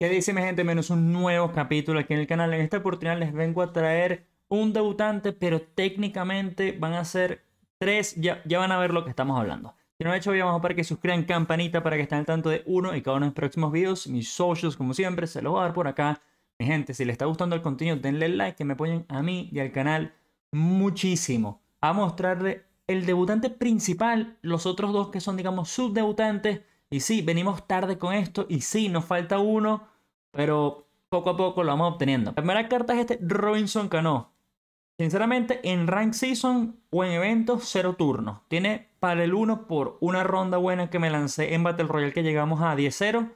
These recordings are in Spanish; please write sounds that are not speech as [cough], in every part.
¿Qué dice mi gente? Menos un nuevo capítulo aquí en el canal. En esta oportunidad les vengo a traer un debutante, pero técnicamente van a ser tres. Ya, van a ver lo que estamos hablando. Si no lo han hecho, vamos a para que suscriban campanita para que estén al tanto de uno y cada uno de mis próximos videos. Mis socios, como siempre, se los voy a dar por acá. Mi gente, si les está gustando el contenido, denle like, que me apoyen a mí y al canal muchísimo. A mostrarle el debutante principal, los otros dos que son, digamos, subdebutantes y sí, venimos tarde con esto. Y sí, nos falta uno. Pero poco a poco lo vamos obteniendo. La primera carta es este Robinson Cano. Sinceramente, en Rank Season o en eventos, cero turnos. Tiene para el 1 por una ronda buena que me lancé en Battle Royale que llegamos a 10-0.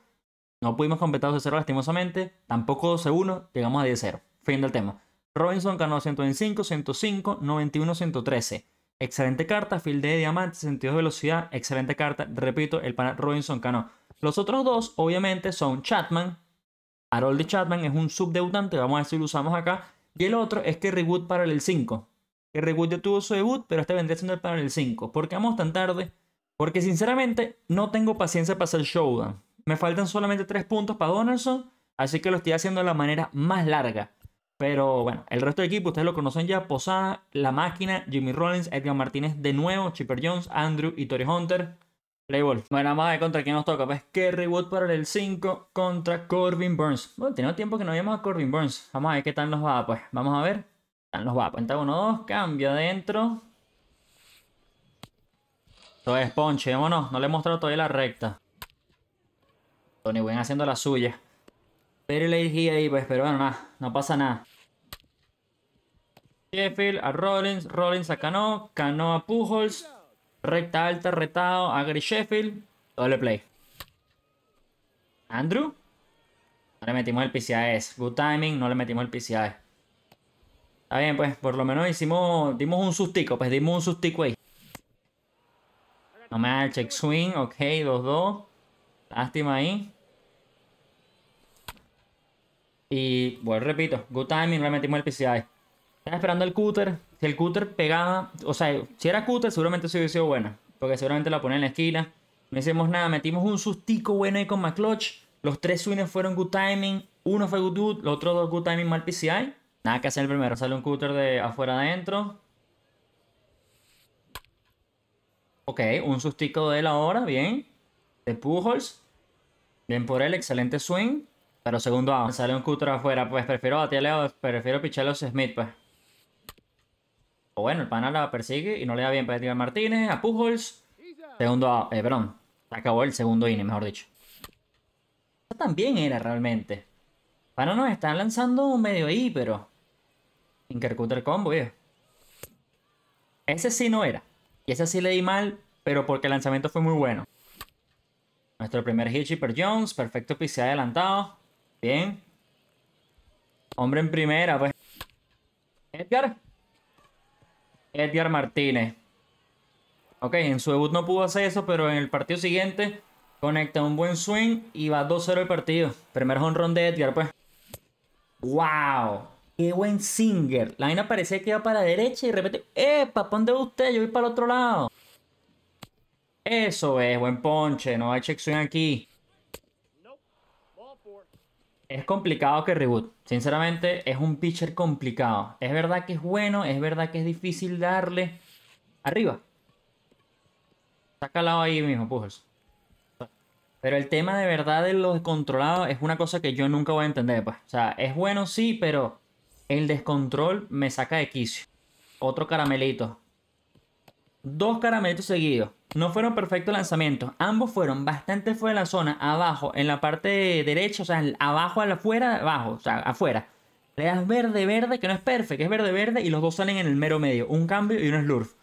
No pudimos completar 12-0 lastimosamente. Tampoco 12-1, llegamos a 10-0. Fin del tema. Robinson ganó 125, 105, 91, 113. Excelente carta, fil de diamante, sentido de velocidad, excelente carta, repito, el para Robinson Cano. Los otros dos, obviamente, son Chatman, Harold de Chatman es un subdeutante, vamos a decir, lo usamos acá. Y el otro es que Reboot para el 5. Que Reboot ya tuvo su debut, pero este vendría siendo el para el 5. ¿Por qué vamos tan tarde? Porque sinceramente no tengo paciencia para hacer showdown. Me faltan solamente 3 puntos para Donaldson, así que lo estoy haciendo de la manera más larga. Pero bueno, el resto del equipo ustedes lo conocen ya. Posada, La Máquina, Jimmy Rollins, Edgar Martínez de nuevo, Chipper Jones, Andrew y Tori Hunter. Playball. Bueno, vamos a ver contra quién nos toca. Pues Kerry Wood para el 5 contra Corbin Burns. Bueno, tenía tiempo que no veíamos a Corbin Burns. Vamos a ver qué tal nos va, pues. Vamos a ver. ¿Qué tal nos va. 1 2, cambio adentro. Todo es ponche, vámonos. No le he mostrado todavía la recta. Tony Wayne haciendo la suya. Pero le dije ahí, pues, pero bueno, nada. No pasa nada. Sheffield a Rollins, Rollins a Cano, Cano a Pujols, recta alta, retado Agri Sheffield, doble play. Andrew, no le metimos el es good timing, no le metimos el PCAS. Está bien, pues por lo menos hicimos, dimos un sustico, pues dimos un sustico ahí. No me da check swing, ok, 2-2. Lástima ahí. Y bueno, repito, good timing, no le metimos el PCI. Están esperando el cúter. Si el cúter pegaba, o sea, si era cúter, seguramente se hubiese sido buena. Porque seguramente la ponía en la esquina. No hicimos nada, metimos un sustico bueno ahí con McClutch. Los tres swings fueron good timing. Uno fue good dude, los otros dos good timing mal PCI. Nada que hacer el primero, sale un cúter de afuera adentro. Ok, un sustico de él ahora, bien. De Pujols. Bien por él, excelente swing. Pero segundo A. Ah, sale un cúter afuera. Pues prefiero batearle, prefiero pichar a Smith, pues. O bueno, el pana la persigue y no le da bien para tirar Martínez, a Pujols. Segundo, eh, perdón, se acabó el segundo inning, mejor dicho. Eso también era realmente. Pana nos están lanzando un medio ahí, pero... Intercuter combo, viejo. Ese sí no era. Y ese sí le di mal, pero porque el lanzamiento fue muy bueno. Nuestro primer hit, Chipper Jones. Perfecto ha adelantado. Bien. Hombre en primera, pues. Edgar. Edgar Martínez. Ok, en su debut no pudo hacer eso, pero en el partido siguiente conecta un buen swing y va 2-0 el partido. Primer home run de Edgar, pues. ¡Wow! ¡Qué buen singer! La mina parecía que iba para la derecha y de repente... ¡Epa! ¿Dónde usted? Yo voy para el otro lado. Eso es, buen ponche. No hay check swing aquí. Es complicado que reboot. Sinceramente, es un pitcher complicado. Es verdad que es bueno, es verdad que es difícil darle. Arriba. lado ahí mismo, Pujols. Pero el tema de verdad de lo descontrolado es una cosa que yo nunca voy a entender, pues. O sea, es bueno sí, pero el descontrol me saca de quicio. Otro caramelito. Dos caramelitos seguidos. No fueron perfectos lanzamientos. Ambos fueron bastante fuera de la zona, abajo, en la parte derecha, o sea, abajo, afuera, abajo, o sea, afuera. Le das verde, verde, que no es perfecto, que es verde, verde, y los dos salen en el mero medio. Un cambio y un slurf.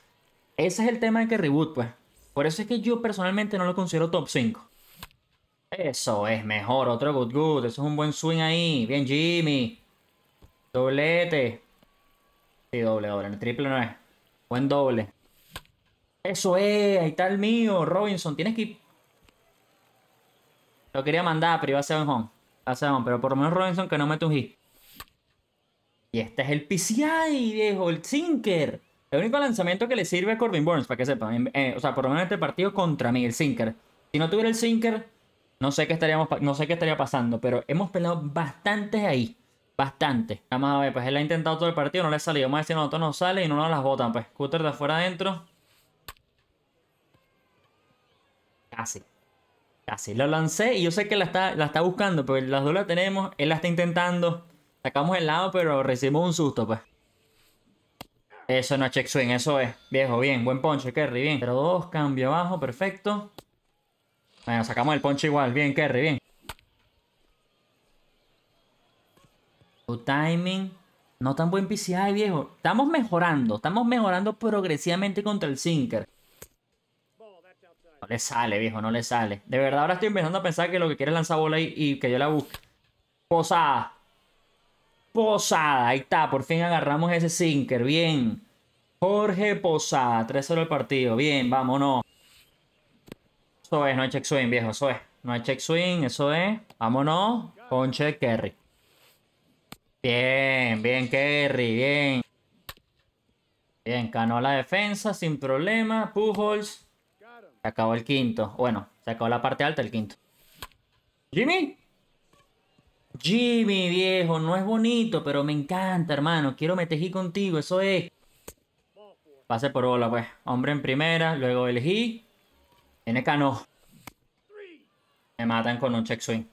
Ese es el tema de que reboot, pues. Por eso es que yo personalmente no lo considero top 5. Eso es mejor, otro good good. Eso es un buen swing ahí. Bien, Jimmy. Doblete. Sí, doble, doble. El triple no es. Buen doble. Eso es, ahí está el mío, Robinson, tienes que ir. Lo quería mandar, pero iba a ser un home. A pero por lo menos Robinson que no mete un hit. Y este es el PCI, viejo, el Sinker. El único lanzamiento que le sirve a Corbin Burns, para que sepan. Eh, o sea, por lo menos este partido contra mí, el Sinker. Si no tuviera el Sinker, no sé qué, estaríamos, no sé qué estaría pasando, pero hemos peleado bastante ahí. Bastante. Vamos a ver, pues él ha intentado todo el partido, no le ha salido. Vamos a decir, nosotros no sale y no nos las botan. Pues scooter de afuera adentro. Casi. Casi. Lo lancé y yo sé que la está, la está buscando, pero las dos la tenemos. Él la está intentando. Sacamos el lado, pero recibimos un susto, pues. Eso no es check swing, eso es. Viejo, bien. Buen ponche, Kerry, bien. pero dos cambio abajo, perfecto. Bueno, sacamos el ponche igual. Bien, Kerry, bien. Tu timing. No tan buen PCI, viejo. Estamos mejorando. Estamos mejorando progresivamente contra el sinker le sale, viejo, no le sale. De verdad, ahora estoy empezando a pensar que lo que quiere es lanzar bola y, y que yo la busque. Posada. Posada, ahí está, por fin agarramos ese sinker, bien. Jorge Posada, 3-0 el partido, bien, vámonos. Eso es, no hay check swing, viejo, eso es. No hay check swing, eso es. Vámonos con Kerry carry. Bien, bien, Kerry. bien. Bien, Canó la defensa sin problema. Pujols. Se acabó el quinto. Bueno, se acabó la parte alta, el quinto. Jimmy. Jimmy, viejo, no es bonito, pero me encanta, hermano. Quiero metejí contigo, eso es. Pase por bola, pues. Hombre en primera, luego elegí. Tiene cano. Me matan con un check swing.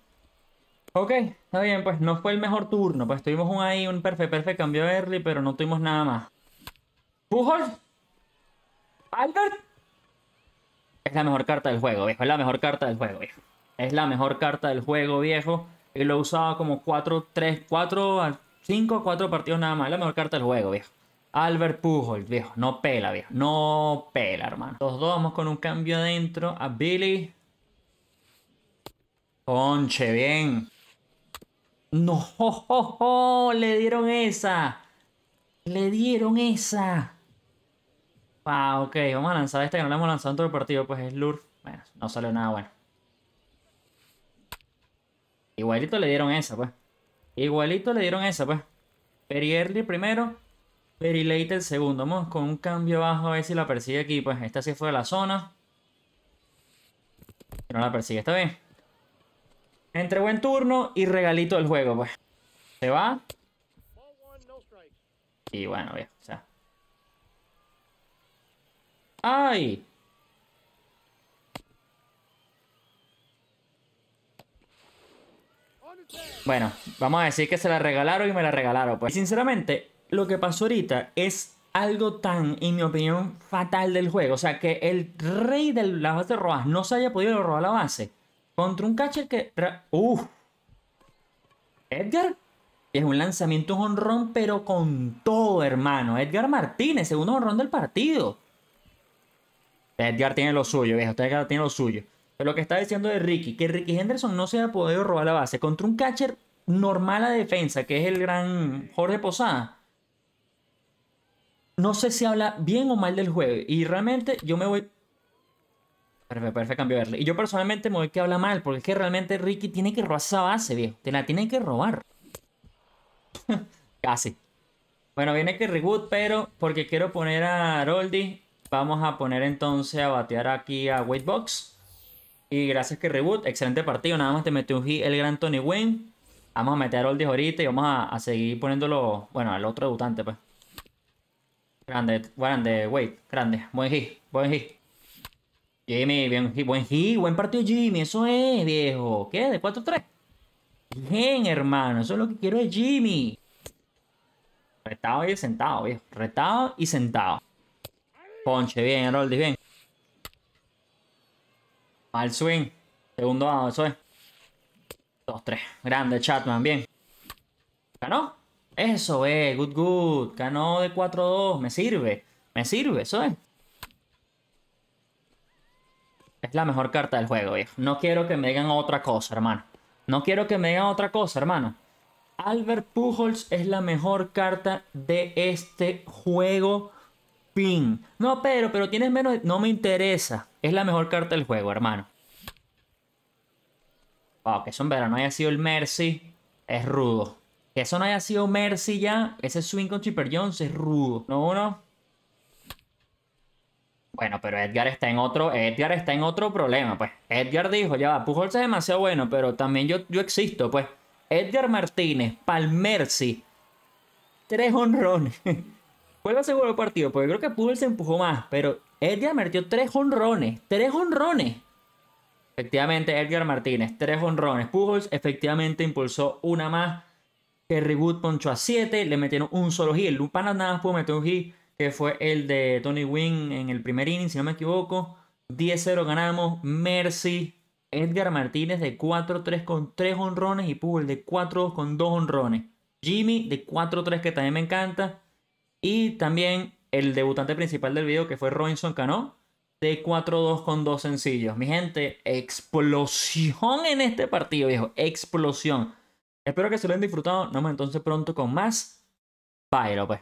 Ok, está bien, pues no fue el mejor turno. Pues tuvimos un ahí, un perfecto perfecto cambió early, pero no tuvimos nada más. ¿Pujol? ¿Albert? Es la mejor carta del juego, viejo. Es la mejor carta del juego, viejo. Es la mejor carta del juego, viejo. Y lo usaba como 4, 3, 4, 5, 4 partidos nada más. Es la mejor carta del juego, viejo. Albert Pujol, viejo. No pela, viejo. No pela, hermano. Los dos vamos con un cambio adentro a Billy. Conche, bien. No, [laughs] le dieron esa. Le dieron esa. Ah, ok, vamos a lanzar esta que no la hemos lanzado en todo el partido, pues es Lur Bueno, no salió nada bueno. Igualito le dieron esa, pues. Igualito le dieron esa, pues. Peri Early primero, Peri Late el segundo. Vamos con un cambio abajo a ver si la persigue aquí, pues. Esta sí fue de la zona. no la persigue, está bien. Entre buen turno y regalito del juego, pues. Se va. Y bueno, bien, o sea. Ay. Bueno, vamos a decir que se la regalaron y me la regalaron. Pues. sinceramente, lo que pasó ahorita es algo tan, en mi opinión, fatal del juego. O sea, que el rey de la base de robas no se haya podido robar la base contra un catcher que... ¡Uf! Edgar es un lanzamiento, honrón, pero con todo, hermano. Edgar Martínez, segundo honrón del partido. Edgar tiene lo suyo, viejo. Edgar tiene lo suyo. Pero lo que está diciendo de Ricky, que Ricky Henderson no se ha podido robar la base contra un catcher normal a defensa, que es el gran Jorge Posada. No sé si habla bien o mal del juego. Y realmente yo me voy. Perfecto, perfecto cambio verle. Y yo personalmente me voy que habla mal, porque es que realmente Ricky tiene que robar esa base, viejo. Te la tiene que robar. [laughs] Casi. Bueno, viene que reboot, pero porque quiero poner a Aroldi Vamos a poner entonces a batear aquí a Waitbox. Y gracias que reboot, excelente partido. Nada más te metió un hit el gran Tony Wayne. Vamos a meter a Oldies ahorita y vamos a, seguir poniéndolo, bueno, al otro debutante, pues. Grande, grande, Wade, grande. Buen hit, buen hit. Jimmy, bien, buen hit, buen partido Jimmy, eso es, viejo. ¿Qué? ¿De 4-3? Bien, hermano, eso es lo que quiero de Jimmy. Retado y sentado, viejo. Retado y sentado. Ponche, bien, Heroldis, bien. Mal swing. Segundo dado, eso es. Dos, tres. Grande Chatman, bien. ¿Ganó? Eso es, good, good. Ganó de 4-2. Me sirve. Me sirve, eso es. Es la mejor carta del juego, viejo. No quiero que me digan otra cosa, hermano. No quiero que me digan otra cosa, hermano. Albert Pujols es la mejor carta de este juego. No, pero, pero tienes menos. No me interesa. Es la mejor carta del juego, hermano. Wow, que eso no verano haya sido el Mercy. Es rudo. Que eso no haya sido Mercy ya. Ese swing con Chipper Jones es rudo. No, uno. Bueno, pero Edgar está en otro. Edgar está en otro problema, pues. Edgar dijo, ya va, Pujols es demasiado bueno, pero también yo, yo existo, pues. Edgar Martínez, Palmercy. Tres honrones. [laughs] ¿Cuál seguro el partido, porque creo que Pujols se empujó más, pero Edgar metió tres honrones, tres honrones. Efectivamente, Edgar Martínez, tres honrones. Pujols efectivamente impulsó una más. Kerry Wood ponchó a siete, le metieron un solo hit. Lupana nada más pudo meter un hit, que fue el de Tony Wynn en el primer inning, si no me equivoco. 10-0 ganamos. Mercy, Edgar Martínez de 4-3 con tres honrones y Pujols de 4-2 con dos honrones. Jimmy de 4-3 que también me encanta. Y también el debutante principal del video, que fue Robinson Cano, de 4-2 con dos sencillos. Mi gente, explosión en este partido, viejo. Explosión. Espero que se lo hayan disfrutado. Nos vemos entonces pronto con más. Bye, pues